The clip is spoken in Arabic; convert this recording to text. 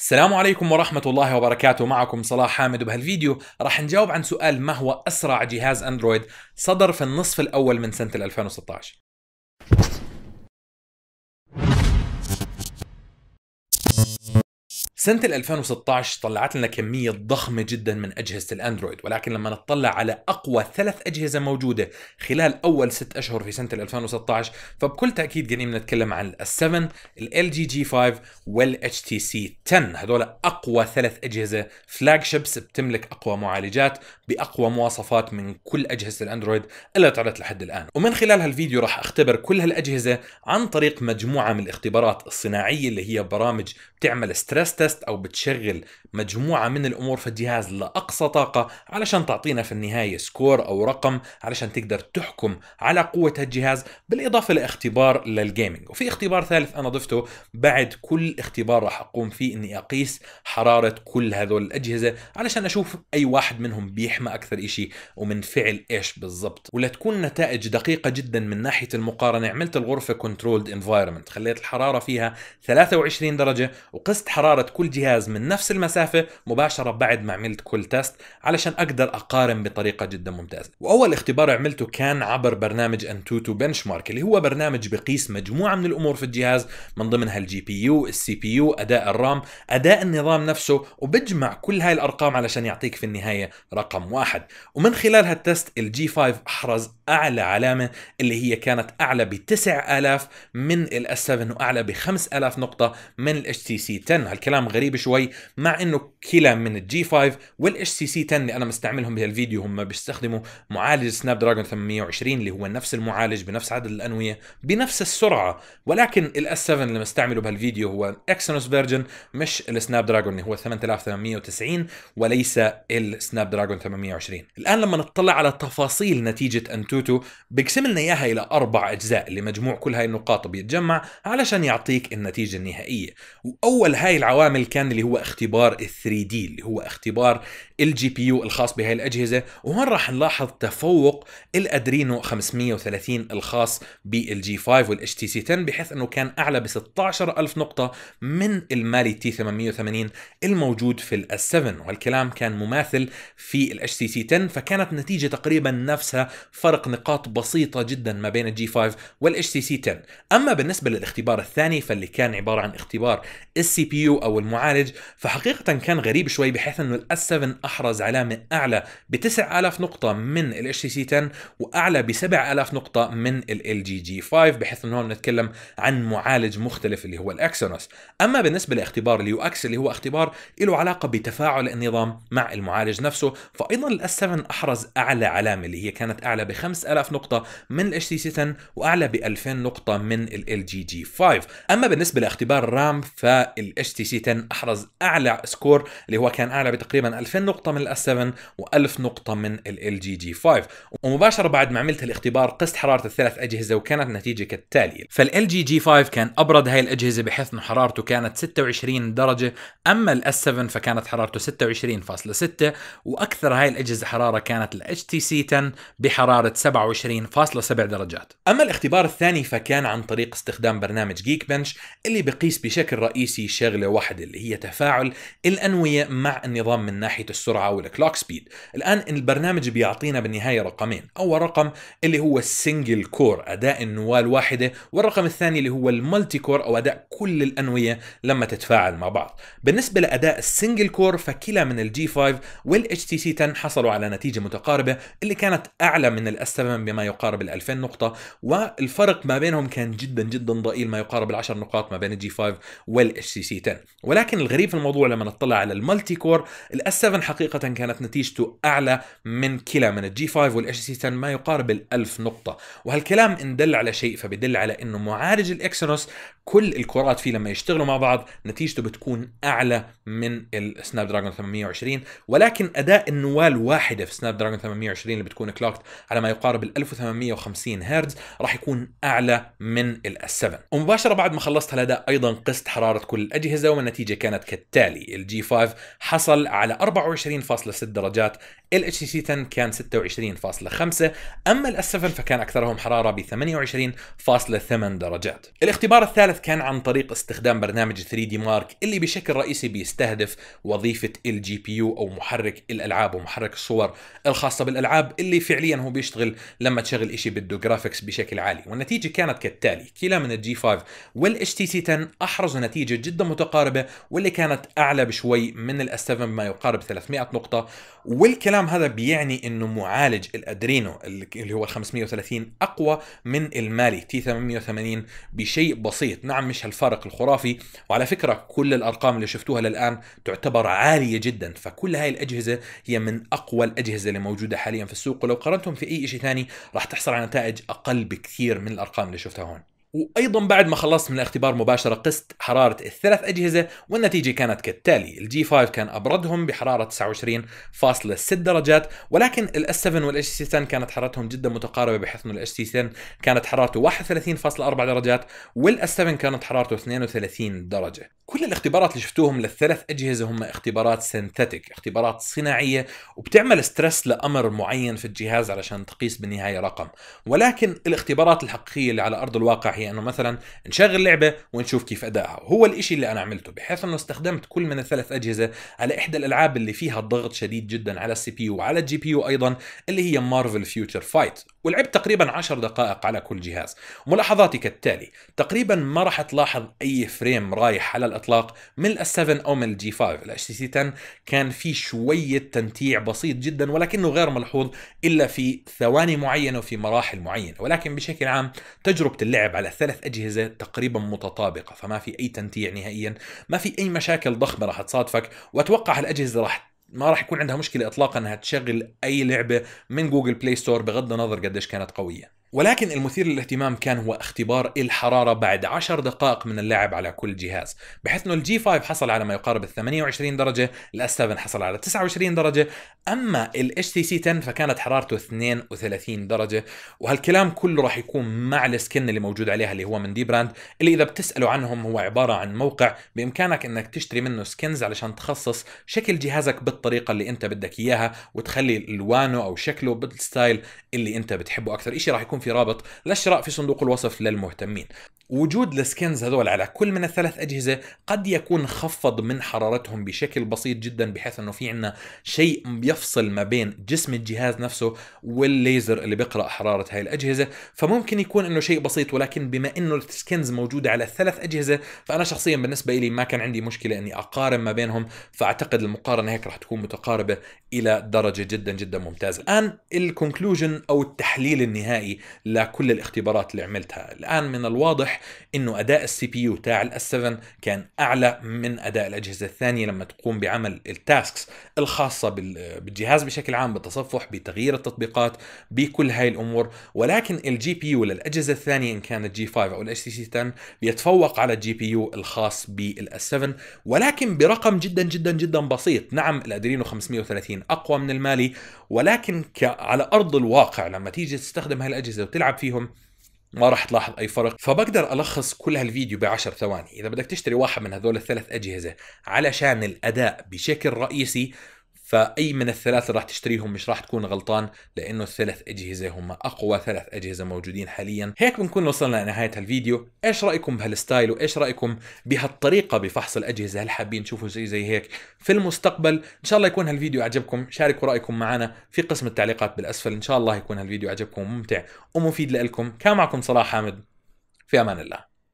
السلام عليكم ورحمة الله وبركاته معكم صلاح حامد وبهالفيديو راح نجاوب عن سؤال ما هو أسرع جهاز أندرويد صدر في النصف الأول من سنة 2016 سنة 2016 طلعت لنا كمية ضخمة جدا من أجهزة الأندرويد ولكن لما نطلع على أقوى ثلاث أجهزة موجودة خلال أول ست أشهر في سنة 2016 فبكل تأكيد قاعدين بنتكلم عن الـ 7 الـ LG g 5 والـ HTC 10 هذول أقوى ثلاث أجهزة فلاج شيبس بتملك أقوى معالجات بأقوى مواصفات من كل أجهزة الأندرويد اللي طلعت لحد الآن ومن خلال هالفيديو راح أختبر كل هالأجهزة عن طريق مجموعة من الاختبارات الصناعية اللي هي برامج بتعمل ستريس تيست بتسترست او بتشغل مجموعه من الامور في الجهاز لاقصى طاقه علشان تعطينا في النهايه سكور او رقم علشان تقدر تحكم على قوه هالجهاز بالاضافه لاختبار للجيمنج وفي اختبار ثالث انا ضفته بعد كل اختبار راح اقوم فيه اني اقيس حراره كل هذول الاجهزه علشان اشوف اي واحد منهم بيحمى اكثر شيء ومن فعل ايش بالضبط ولتكون النتائج دقيقه جدا من ناحيه المقارنه عملت الغرفه كنترولد انفايرمنت خليت الحراره فيها 23 درجه وقست حراره كل جهاز من نفس المسافة مباشرة بعد ما عملت كل تيست علشان أقدر أقارن بطريقة جدا ممتازة وأول اختبار عملته كان عبر برنامج أنتوتو بنش مارك اللي هو برنامج بقيس مجموعة من الأمور في الجهاز من ضمنها الجي بي يو السي بي يو أداء الرام أداء النظام نفسه وبجمع كل هاي الأرقام علشان يعطيك في النهاية رقم واحد ومن خلال هالتست الجي 5 أحرز أعلى علامة اللي هي كانت أعلى ب 9000 من الاس 7 وأعلى ب 5000 نقطة من الاتش تي سي 10 هالكلام غريبه شوي مع انه كلا من الجي 5 والاتش سي سي 10 اللي انا مستعملهم بهالفيديو هم بيستخدموا معالج سناب دراجون 820 اللي هو نفس المعالج بنفس عدد الانويه بنفس السرعه ولكن الاس 7 اللي مستعمله بهالفيديو هو اكسنوس فيرجن مش السناب دراجون اللي هو 8890 وليس السناب دراجون 820 الان لما نطلع على تفاصيل نتيجه انتوتو بيقسم لنا اياها الى اربع اجزاء اللي مجموع كل هاي النقاط بيتجمع علشان يعطيك النتيجه النهائيه واول هاي العوامل العمل كان اللي هو اختبار ال 3 دي اللي هو اختبار الجي بي يو الخاص بهاي الاجهزه وهون راح نلاحظ تفوق الادرينو 530 الخاص بالجي 5 والاتش تي سي 10 بحيث انه كان اعلى ب 16000 نقطه من المالي تي 880 الموجود في الاس 7 والكلام كان مماثل في الاتش تي سي 10 فكانت النتيجه تقريبا نفسها فرق نقاط بسيطه جدا ما بين الجي 5 والاتش تي سي 10 اما بالنسبه للاختبار الثاني فاللي كان عباره عن اختبار السي بي يو او المعالج فحقيقة كان غريب شوي بحيث انه الاس 7 احرز علامة اعلى ب 9000 نقطة من ال HTC 10 واعلى ب 7000 نقطة من ال LG G5 بحيث انه هون بنتكلم عن معالج مختلف اللي هو الاكسونوس اما بالنسبة لاختبار اليو اكس اللي هو اختبار له علاقة بتفاعل النظام مع المعالج نفسه فايضا الاس 7 احرز اعلى علامة اللي هي كانت اعلى ب 5000 نقطة من ال HTC 10 واعلى ب 2000 نقطة من ال LG G5 اما بالنسبة لاختبار الرام فال HTC 10 كان احرز اعلى سكور اللي هو كان اعلى بتقريبا 2000 نقطه من الاس 7 و1000 نقطه من ال جي جي 5 ومباشره بعد ما عملت الاختبار قست حراره الثلاث اجهزه وكانت النتيجه كالتالي فال جي جي 5 كان ابرد هاي الاجهزه بحيث انه حرارته كانت 26 درجه اما الاس 7 فكانت حرارته 26.6 واكثر هاي الاجهزه حراره كانت الاتش تي سي 10 بحراره 27.7 درجات اما الاختبار الثاني فكان عن طريق استخدام برنامج جيك بنش اللي بقيس بشكل رئيسي شغله واحده واحدة اللي هي تفاعل الأنوية مع النظام من ناحية السرعة والكلوك سبيد الآن البرنامج بيعطينا بالنهاية رقمين أول رقم اللي هو السنجل كور أداء النواة الواحدة والرقم الثاني اللي هو المالتي كور أو أداء كل الأنوية لما تتفاعل مع بعض بالنسبة لأداء السنجل كور فكلا من الجي 5 والاتش تي سي 10 حصلوا على نتيجة متقاربة اللي كانت أعلى من الاس 7 بما يقارب ال 2000 نقطة والفرق ما بينهم كان جدا جدا ضئيل ما يقارب ال 10 نقاط ما بين الجي 5 والاتش تي سي 10 ولكن الغريب في الموضوع لما نطلع على المالتي كور s 7 حقيقه كانت نتيجته اعلى من كلا من الجي 5 والاتش سي 10 ما يقارب ال 1000 نقطه وهالكلام ان دل على شيء فبدل على انه معالج الاكسنوس كل الكرات فيه لما يشتغلوا مع بعض نتيجته بتكون اعلى من السناب دراجون 820 ولكن اداء النوال واحده في سناب دراجون 820 اللي بتكون كلوكت على ما يقارب ال 1850 هرتز راح يكون اعلى من ال 7 ومباشره بعد ما خلصت هالاداء ايضا قست حراره كل الاجهزه والنتيجه كانت كالتالي الجي 5 حصل على 24.6 درجات ال اتش سي 10 كان 26.5 اما ال 7 فكان اكثرهم حراره ب 28.8 درجات الاختبار الثالث كان عن طريق استخدام برنامج 3 دي مارك اللي بشكل رئيسي بيستهدف وظيفة الجي بي يو أو محرك الألعاب ومحرك الصور الخاصة بالألعاب اللي فعليا هو بيشتغل لما تشغل إشي بده جرافيكس بشكل عالي والنتيجة كانت كالتالي كلا من الجي 5 والاتش تي سي 10 أحرزوا نتيجة جدا متقاربة واللي كانت أعلى بشوي من الاس 7 بما يقارب 300 نقطة والكلام هذا بيعني إنه معالج الأدرينو اللي هو 530 أقوى من المالي تي 880 بشيء بسيط نعم مش هالفارق الخرافي وعلى فكرة كل الأرقام اللي شفتوها للآن تعتبر عالية جدا فكل هاي الأجهزة هي من أقوى الأجهزة اللي موجودة حاليا في السوق ولو قارنتهم في أي شيء ثاني راح تحصل على نتائج أقل بكثير من الأرقام اللي شفتها هون وايضا بعد ما خلصت من الاختبار مباشره قست حراره الثلاث اجهزه والنتيجه كانت كالتالي الجي 5 كان ابردهم بحراره 29.6 درجات ولكن الاس 7 والاتش سي 10 كانت حرارتهم جدا متقاربه بحيث انه الاتش سي 10 كانت حرارته 31.4 درجات والاس 7 كانت حرارته 32 درجه كل الاختبارات اللي شفتوهم للثلاث اجهزه هم اختبارات سينثيتك اختبارات صناعيه وبتعمل ستريس لامر معين في الجهاز علشان تقيس بالنهايه رقم ولكن الاختبارات الحقيقيه اللي على ارض الواقع هي انه مثلا نشغل لعبه ونشوف كيف ادائها هو الشيء اللي انا عملته بحيث انه استخدمت كل من الثلاث اجهزه على احدى الالعاب اللي فيها ضغط شديد جدا على السي بي يو وعلى الجي بي يو ايضا اللي هي مارفل فيوتشر فايت ولعبت تقريبا 10 دقائق على كل جهاز ملاحظاتي كالتالي تقريبا ما راح تلاحظ اي فريم رايح على الاطلاق من الاس 7 او من الجي 5 الاتش تي سي 10 كان في شويه تنتيع بسيط جدا ولكنه غير ملحوظ الا في ثواني معينه وفي مراحل معينه ولكن بشكل عام تجربه اللعب على ثلاث اجهزه تقريبا متطابقه فما في اي تنتيع نهائيا ما في اي مشاكل ضخمه راح تصادفك واتوقع هالاجهزه راح ما راح يكون عندها مشكله اطلاقا انها تشغل اي لعبه من جوجل بلاي ستور بغض النظر قديش كانت قويه ولكن المثير للاهتمام كان هو اختبار الحرارة بعد 10 دقائق من اللعب على كل جهاز بحيث انه الجي 5 حصل على ما يقارب ال 28 درجة الاس 7 حصل على 29 درجة اما الاتش تي سي 10 فكانت حرارته 32 درجة وهالكلام كله راح يكون مع السكن اللي موجود عليها اللي هو من دي براند اللي اذا بتسألوا عنهم هو عبارة عن موقع بامكانك انك تشتري منه سكنز علشان تخصص شكل جهازك بالطريقة اللي انت بدك اياها وتخلي الوانه او شكله بالستايل اللي انت بتحبه اكثر شيء راح يكون في رابط للشراء في صندوق الوصف للمهتمين وجود السكنز هذول على كل من الثلاث أجهزة قد يكون خفض من حرارتهم بشكل بسيط جدا بحيث أنه في عندنا شيء يفصل ما بين جسم الجهاز نفسه والليزر اللي بيقرأ حرارة هاي الأجهزة فممكن يكون أنه شيء بسيط ولكن بما أنه السكنز موجودة على الثلاث أجهزة فأنا شخصيا بالنسبة لي ما كان عندي مشكلة أني أقارن ما بينهم فأعتقد المقارنة هيك راح تكون متقاربة إلى درجة جدا جدا ممتازة الآن الكونكلوجن أو التحليل النهائي لكل الاختبارات اللي عملتها الآن من الواضح انه اداء السي بي يو تاع الاس 7 كان اعلى من اداء الاجهزه الثانيه لما تقوم بعمل التاسكس الخاصه بالجهاز بشكل عام بالتصفح بتغيير التطبيقات بكل هاي الامور ولكن الجي بي يو للاجهزه الثانيه ان كانت جي 5 او الاتش تي سي 10 بيتفوق على الجي بي يو الخاص بالاس 7 ولكن برقم جدا جدا جدا بسيط نعم الادرينو 530 اقوى من المالي ولكن على ارض الواقع لما تيجي تستخدم هالاجهزه وتلعب فيهم ما راح تلاحظ اي فرق فبقدر الخص كل هالفيديو ب 10 ثواني اذا بدك تشتري واحد من هذول الثلاث اجهزه علشان الاداء بشكل رئيسي فاي من الثلاثه راح تشتريهم مش راح تكون غلطان لانه الثلاث اجهزه هم اقوى ثلاث اجهزه موجودين حاليا هيك بنكون وصلنا لنهايه هالفيديو ايش رايكم بهالستايل وايش رايكم بهالطريقه بفحص الاجهزه هل حابين تشوفوا شيء زي هيك في المستقبل ان شاء الله يكون هالفيديو عجبكم شاركوا رايكم معنا في قسم التعليقات بالاسفل ان شاء الله يكون هالفيديو عجبكم وممتع ومفيد لكم كان معكم صلاح حامد في امان الله